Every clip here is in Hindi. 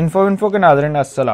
इन्फो इन्फो के नाजरन असल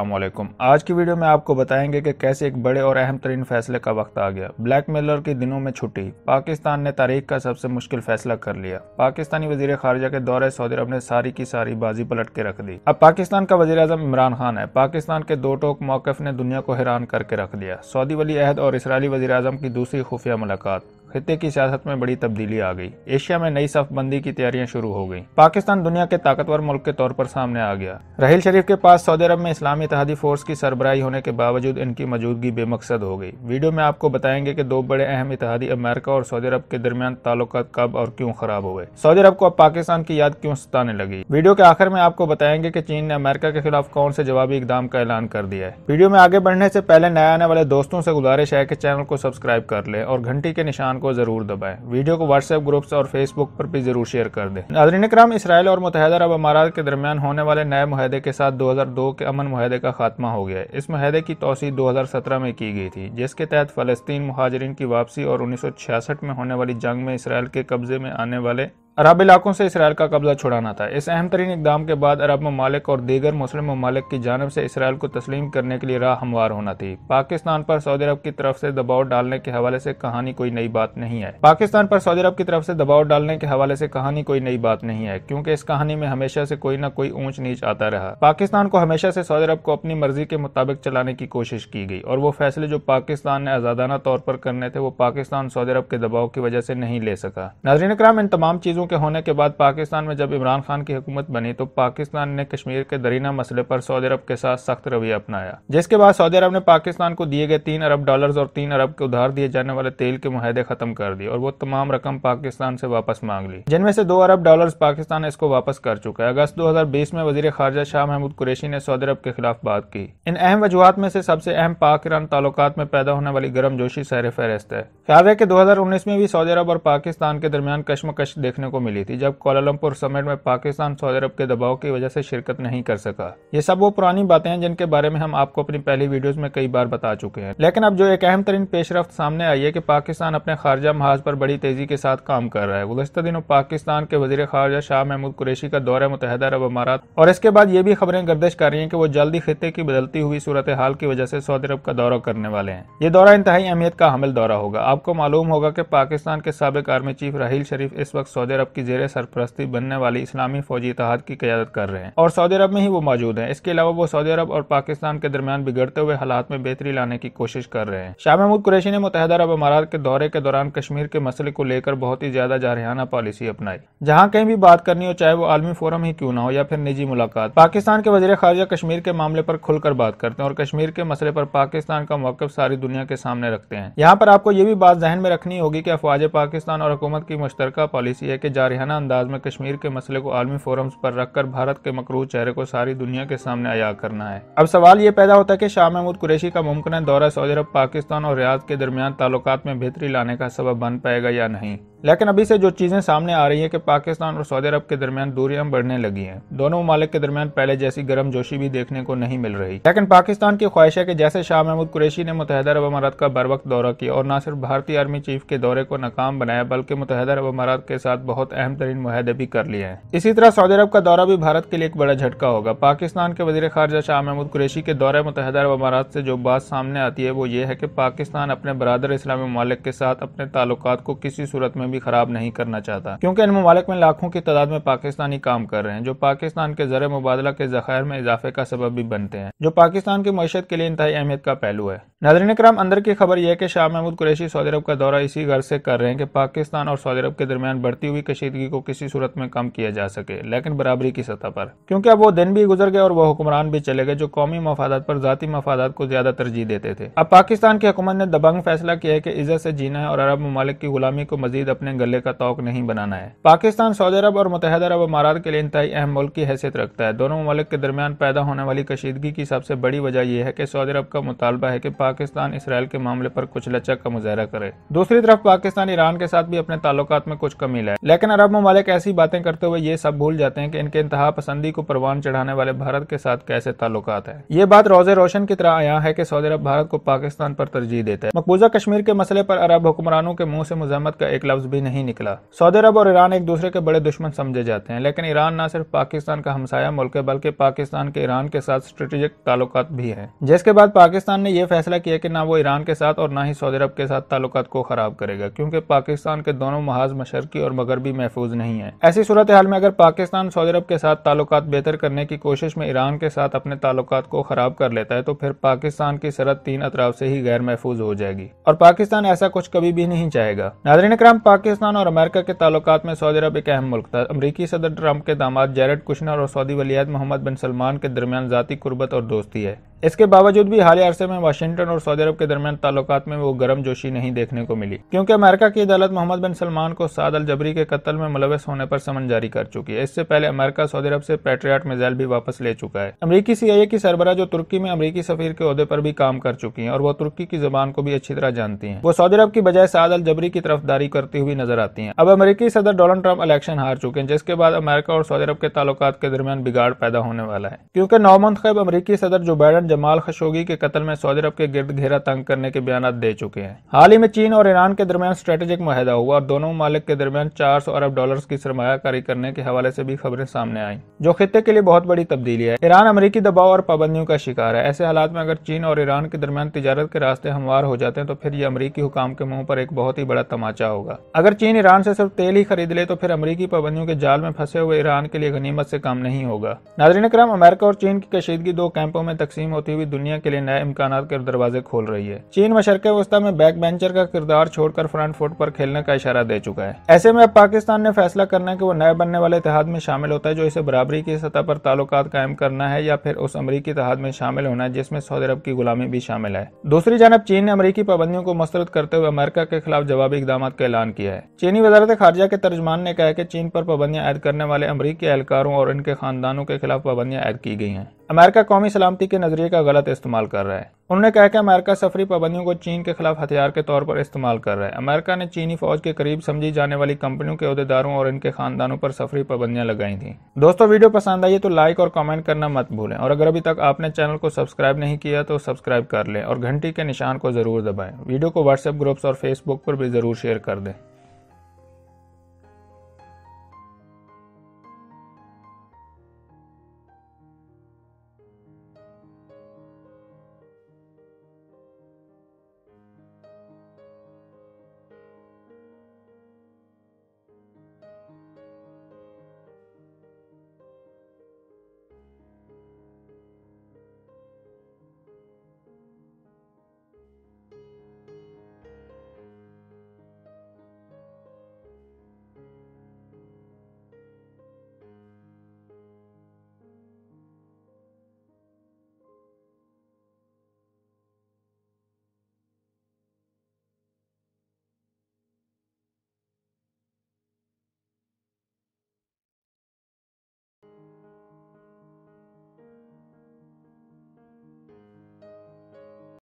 आज की वीडियो में आपको बताएंगे कि कैसे एक बड़े और अहम तरीन फैसले का वक्त आ गया ब्लैक मेलर के दिनों में छुट्टी पाकिस्तान ने तारीख का सबसे मुश्किल फैसला कर लिया पाकिस्तानी वजीर खारजा के दौरे सऊदी अरब ने सारी की सारी बाजी पलट के रख दी अब पाकिस्तान का वजी अजम इमरान खान है पाकिस्तान के दो टोक मौकफ ने दुनिया को हैरान करके रख दिया सऊदी वली अहद और इसराइली वजी अजम की दूसरी खुफिया मुलाकात खत्े की सियासत में बड़ी तब्दीली आ गई एशिया में नई सफबंदी की तैयारियां शुरू हो गई पाकिस्तान दुनिया के ताकतवर मुल्क के तौर पर सामने आ गया राहल शरीफ के पास सऊदी अरब में इस्लामी तहदी फोर्स की सरबराही होने के बावजूद इनकी मौजूदगी बेमकसद हो गई वीडियो में आपको बताएंगे की दो बड़े अहम इतिहादी अमेरिका और सऊदी अरब के दरमियान ताल्लुक कब और क्यों खराब हुए सऊदी अरब को अब पाकिस्तान की याद क्यों सताने लगी वीडियो के आखिर में आपको बताएंगे की चीन ने अमेरिका के खिलाफ कौन से जवाबी इकदाम का ऐलान कर दिया है वीडियो में आगे बढ़ने से पहले नए आने वाले दोस्तों से गुजारिश है की चैनल को सब्सक्राइब कर ले और घंटी के निशान को ज़रूर दबाएं वीडियो को व्हाट्सएप ग्रुप्स और फेसबुक पर भी ज़रूर शेयर कर दें नाजरीन कराम इसराइल और मुतहदा अरब अमारात के दरमियान होने वाले नए माहे के साथ दो हज़ार दो के अमन माहे का खात्मा हो गया है इस माहे की तोसी दो हज़ार सत्रह में की गई थी जिसके तहत फ़लस्तीन महाजरीन की वापसी और उन्नीस सौ छियासठ में होने वाली जंग में इसराइल के कब्ज़े में आने वाले अरब इलाकों से इसराइल का कब्जा छुड़ाना था इस अहम तरीन इकदाम के बाद अरब ममालिक और दीगर मुस्लिम ममालिक की जानब से इसराइल को तस्लीम करने के लिए राह हमवार होना थी पाकिस्तान पर सऊदी अरब की तरफ से दबाव डालने के हवाले से कहानी कोई नई बात नहीं है पाकिस्तान पर सऊदी अरब की तरफ से दबाव डालने के हवाले से कहानी कोई नई बात नहीं है क्योंकि इस कहानी में हमेशा से कोई न कोई ऊंच नीच आता रहा पाकिस्तान को हमेशा से सऊदी अरब को अपनी मर्जी के मुताबिक चलाने की कोशिश की गई और वो फैसले जो पाकिस्तान ने आजादाना तौर पर करने थे वो पाकिस्तान सऊदी अरब के दबाव की वजह से नहीं ले सका नजरिन कराम इन तमाम चीजों चीज़ों के होने के बाद पाकिस्तान में जब इमरान खान की हुकूमत बनी तो पाकिस्तान ने कश्मीर के दरीना मसले पर सऊदी अरब के साथ सख्त रवैया अपनाया जिसके बाद सऊदी अरब ने पाकिस्तान को दिए गए तीन अरब डॉलर और तीन अरब के उधार दिए जाने वाले तेल के माहदे खत्म कर दिए और वो तमाम रकम पाकिस्तान से वापस मांग ली जिनमें से दो अरब डॉलर पाकिस्तान इसको वापस कर चुका है अगस्त दो में वजी खारजा शाह महमूद कुरेशी ने सऊदी अरब के खिलाफ बात की इन अहम वजुहत में से सबसे अहम पाक ईरान ताल्लुक में पैदा होने वाली गर्म जोशी सैर फहरस्त है ख्याल है कि दो में भी सऊदी अरब और पाकिस्तान के दरमियान कश्मकश देखने को मिली थी जब कोलालमपुर समिट में पाकिस्तान सऊदी अरब के दबाव की वजह से शिरकत नहीं कर सका ये सब वो पुरानी बातें हैं जिनके बारे में हम आपको अपनी पहली वीडियोस में कई बार बता चुके हैं लेकिन अब जो एक अहम तरीन पेशरफ सामने आई है कि पाकिस्तान अपने खारजा महाज पर बड़ी तेजी के साथ काम कर रहा है गुजशत दिनों पाकिस्तान के वजीर खारजा शाह महमूद कुरेशी का दौरा मुतहदा अरब अमारात और इसके बाद ये भी खबरें गर्दिश कर रही है की वो जल्दी खत्े की बदलती हुई सूरत हाल की वजह से सऊदी अरब का दौरा करने वाले हैं ये दौरा इंतहाई अहमियत का हमल दौरा होगा आपको मालूम होगा कि पाकिस्तान के सबक आर्मी चीफ राहल शरीफ इस वक्त सऊदी अरब की जेर सरपरस्ती बनने वाली इस्लामी फौजी इतिहाद की क्यादत कर रहे हैं और सऊदी अरब में ही वो मौजूद है इसके अलावा वो सऊदी अरब और पाकिस्तान के दरमियान बिगड़ते हुए हालात में बेहतरी लाने की कोशिश कर रहे हैं शाह महमूद कुरैशी ने मुतहदा अरब अमारात के दौरे के दौरान कश्मीर के मसले को लेकर बहुत ही ज्यादा जारहाना पॉलिसी अपनाई जहाँ कहीं भी बात करनी हो चाहे वो आलमी फोरम ही क्यों ना हो या फिर निजी मुलाकात पाकिस्तान के वजीर खारजा कश्मीर के मामले पर खुलकर बात करते हैं और कश्मीर के मसले पर पाकिस्तान का मौकफ सारी दुनिया के सामने रखते हैं यहाँ पर आपको ये भी बात जहन में रखनी होगी की अफवाज पाकिस्तान और हुकूमत की मुश्तरक पॉलिसी है की जारहाना अंदाज में कश्मीर के मसले को आलमी फोरम्स पर रखकर भारत के मकरू चेहरे को सारी दुनिया के सामने आया करना है अब सवाल ये पैदा होता है कि शाह महमूद कुरैशी का मुमकिन दौरा सऊदी अरब पाकिस्तान और रियाद के दरमियान ताल्लुक में बेहतरी लाने का सबब बन पाएगा या नहीं लेकिन अभी से जो चीज़ें सामने आ रही हैं कि पाकिस्तान और सऊदी अरब के दरमियान दूरियां बढ़ने लगी हैं दोनों ममालिक के दरमियान पहले जैसी गर्म जोशी भी देखने को नहीं मिल रही लेकिन पाकिस्तान की ख्वाहिश है कि जैसे शाह महमूद कुरैशी ने मुतहद अरब अमारात का बर वक्त दौरा किया और न सिर्फ भारतीय आर्मी चीफ के दौरे को नाकाम बनाया बल्कि मुतहद अरब अमारात के साथ बहुत अहम तरीन माहे भी कर लिए हैं इसी तरह सऊदी अरब का दौरा भी भारत के लिए एक बड़ा झटका होगा पाकिस्तान के वजी खारजा शाह महमूद कुरैशी के दौरे मुतहद अरब अमारात से जो बात सामने आती है वो ये है कि पाकिस्तान अपने बरदर इस्लामी ममालिक के साथ अपने ताल्लुक को किसी सूरत में भी खराब नहीं करना चाहता क्योंकि इन ममालिक में लाखों की तादाद में पाकिस्तानी काम कर रहे हैं जो पाकिस्तान के जर मुबादला के जखायर में इजाफे का सबब भी बनते हैं जो पाकिस्तान की मीशत के लिए इंतहाई अहमियत का पहलू है नाजरन कराम अंदर की खबर यह है कि शाह महमूद कुरैशी सऊदी अरब का दौरा इसी गर्ज से कर रहे हैं कि पाकिस्तान और सऊदी अरब के दरमियान बढ़ती हुई कशीदगी को किसी सूरत में कम किया जा सके लेकिन बराबरी की सतह पर क्योंकि अब वो दिन भी गुजर गए और वह हुक्मरान भी चले गए जो कौमी मफादा पर जाती मफादात को ज्यादा तरजीह देते थे अब पाकिस्तान की हुकूमत ने दबंग फैसला किया है कि इज्जत से जीना है और अरब ममालिक की गुलामी को मजीद अपने गले का तोक नहीं बनाना है पाकिस्तान सऊदी अरब और मुतहद अरब अमारात के लिए इंतई अहम मुल्क की हैसियत रखता है दोनों ममालिक के दरमियान पैदा होने वाली कशीदगी की सबसे बड़ी वजह यह है कि सऊदी अरब का मुतालबा है कि पाकिस्तान इसराइल के मामले पर कुछ लचक का मुजाहरा करे दूसरी तरफ पाकिस्तान ईरान के साथ भी अपने ताल्लुक में कुछ कमी लाए लेकिन अरब ममालिक ऐसी बातें करते हुए ये सब भूल जाते हैं कि इनके इंतहा पसंदी को परवान चढ़ाने वाले भारत के साथ कैसे ताल्लुक है ये बात रोजे रोशन की तरह आया है कि सऊदी अरब भारत को पाकिस्तान पर तरजीह देता है मकबूजा कश्मीर के मसले पर अरब हुक्मरानों के मुंह से मुजामत का एक लफ्ज भी नहीं निकला सऊदी अरब और ईरान एक दूसरे के बड़े दुश्मन समझे जाते हैं लेकिन ईरान न सिर्फ पाकिस्तान का हमसाया मुल्क है बल्कि पाकिस्तान के ईरान के साथ स्ट्रेटेजिक ताल्लुक भी है जिसके बाद पाकिस्तान ने यह फैसला किया कि ना वो ईरान के साथ और ना ही सऊदी अरब के साथ ताल्लुक को खराब करेगा क्योंकि पाकिस्तान के दोनों महाज मशरकी और मगरबी महफूज नहीं है ऐसी सूरत हाल में अगर पाकिस्तान सऊदी अरब के साथ ताल्लुक बेहतर करने की कोशिश में ईरान के साथ अपने ताल्लुक को खराब कर लेता है तो फिर पाकिस्तान की सरहद तीन अतराफ से ही गैर महफूज हो जाएगी और पाकिस्तान ऐसा कुछ कभी भी नहीं चाहेगा नादरीन कराम पाकिस्तान और अमेरिका के ताल्लुक में सऊदी अरब एक अहम मुल्क था अमरीकी सदर ट्रंप के दामाद जैरड कुशनर और सऊदी वलियात मोहम्मद बिन सलमान के दरमियान ज़ाती कुर्बत और दोस्ती है इसके बावजूद भी ही अरसे में वाशिंगटन और सऊदी अरब के दरमियान ताल्लुक में वो गर्म जोशी नहीं देखने को मिली क्योंकि अमेरिका की अदालत मोहम्मद बिन सलमान को साद अल जबरी के कत्ल में मुलवस होने पर समन जारी कर चुकी है इससे पहले अमेरिका सऊदी अरब से पेट्रियाट मिजाइल भी वापस ले चुका है अमरीकी सी की सरबरा जो तुर्की में अमरीकी सफीर के अहदे पर भी काम कर चुकी है और वो तुर्की की जबान को भी अच्छी तरह जानती है वो सऊदी अरब की बजाय साद अल जबरी की तरफदारी करती हुई नजर आती है अब अमरीकी सदर डोनाल्ड ट्रंप इलेक्शन हार चुके हैं जिसके बाद अमेरिका और सऊदी अरब के ताल्लुक के दरमियान बिगाड़ पैदा होने वाला है क्योंकि नौ खैब अमरीकी सदर जो बाइडन जमाल खशोगी के कत्ल में सऊदी अरब के गिर्द घेरा तंग करने के बयान दे चुके हैं हाल ही में चीन और ईरान के दरमियान स्ट्रेटेजिक माहिदा हुआ और दोनों ममालिक के दरमियान चार सौ अरब डॉलर की सरमाकारी करने के हवाले से भी खबरें सामने आई जो खत्े के लिए बहुत बड़ी तब्दीली है ईरान अमरीकी दबाव और पाबंदियों का शिकार है ऐसे हालात में अगर चीन और ईरान के दरमियान तजारत के रास्ते हमवार हो जाते हैं तो फिर ये अमरीकी हुकाम के मुंह पर एक बहुत ही बड़ा तमाचा होगा अगर चीन ईरान से सिर्फ तेल ही खरीद ले तो फिर अमरीकी पाबंदियों के जाल में फंसे हुए ईरान के लिए गनीमत से काम नहीं होगा नाजरीन क्रम अमेरिका और चीन की कशीदगी दो कैंपों में तकसीम होती होती हुई दुनिया के लिए नए इम्कान के दरवाजे खोल रही है चीन मशरक वस्ता में बैक बेंचर का किरदार छोड़कर फ्रंट फुट पर खेलने का इशारा दे चुका है ऐसे में अब पाकिस्तान ने फैसला करना है कि वो नए बनने वाले इतिहाद में शामिल होता है जो इसे बराबरी की सतह पर ताल्लुक कायम करना है या फिर उस अमरीकी इतिहाद में शामिल होना है जिसमें सऊदी अरब की गुलामी भी शामिल है दूसरी जानब चीन ने अमरीकी पाबंदियों को मस्तरद करते हुए अमेरिका के खिलाफ जवाबी इकदाम का ऐलान किया है चीनी वजारत खारजा के तर्जमान ने कहा की कि चीन पर पाबंदियां आयद करने वाले अमरीकी एहलकारों और इनके खानदानों के खिलाफ पाबंदियां आयद की गई हैं अमेरिका कौमी सलामती के नज़रिए का गलत इस्तेमाल कर रहा है उन्होंने कहा कि अमेरिका सफरी पाबंदियों को चीन के खिलाफ हथियार के तौर पर इस्तेमाल कर रहा है अमेरिका ने चीनी फौज के करीब समझी जाने वाली कंपनियों के अहदेदारों और इनके खानदानों पर सफरी पाबंदियां लगाई थी दोस्तों वीडियो पसंद आई तो लाइक और कॉमेंट करना मत भूलें और अगर अभी तक आपने चैनल को सब्सक्राइब नहीं किया तो सब्सक्राइब कर लें और घंटी के निशान को जरूर दबाएं वीडियो को व्हाट्सएप ग्रुप्स और फेसबुक पर भी जरूर शेयर कर दें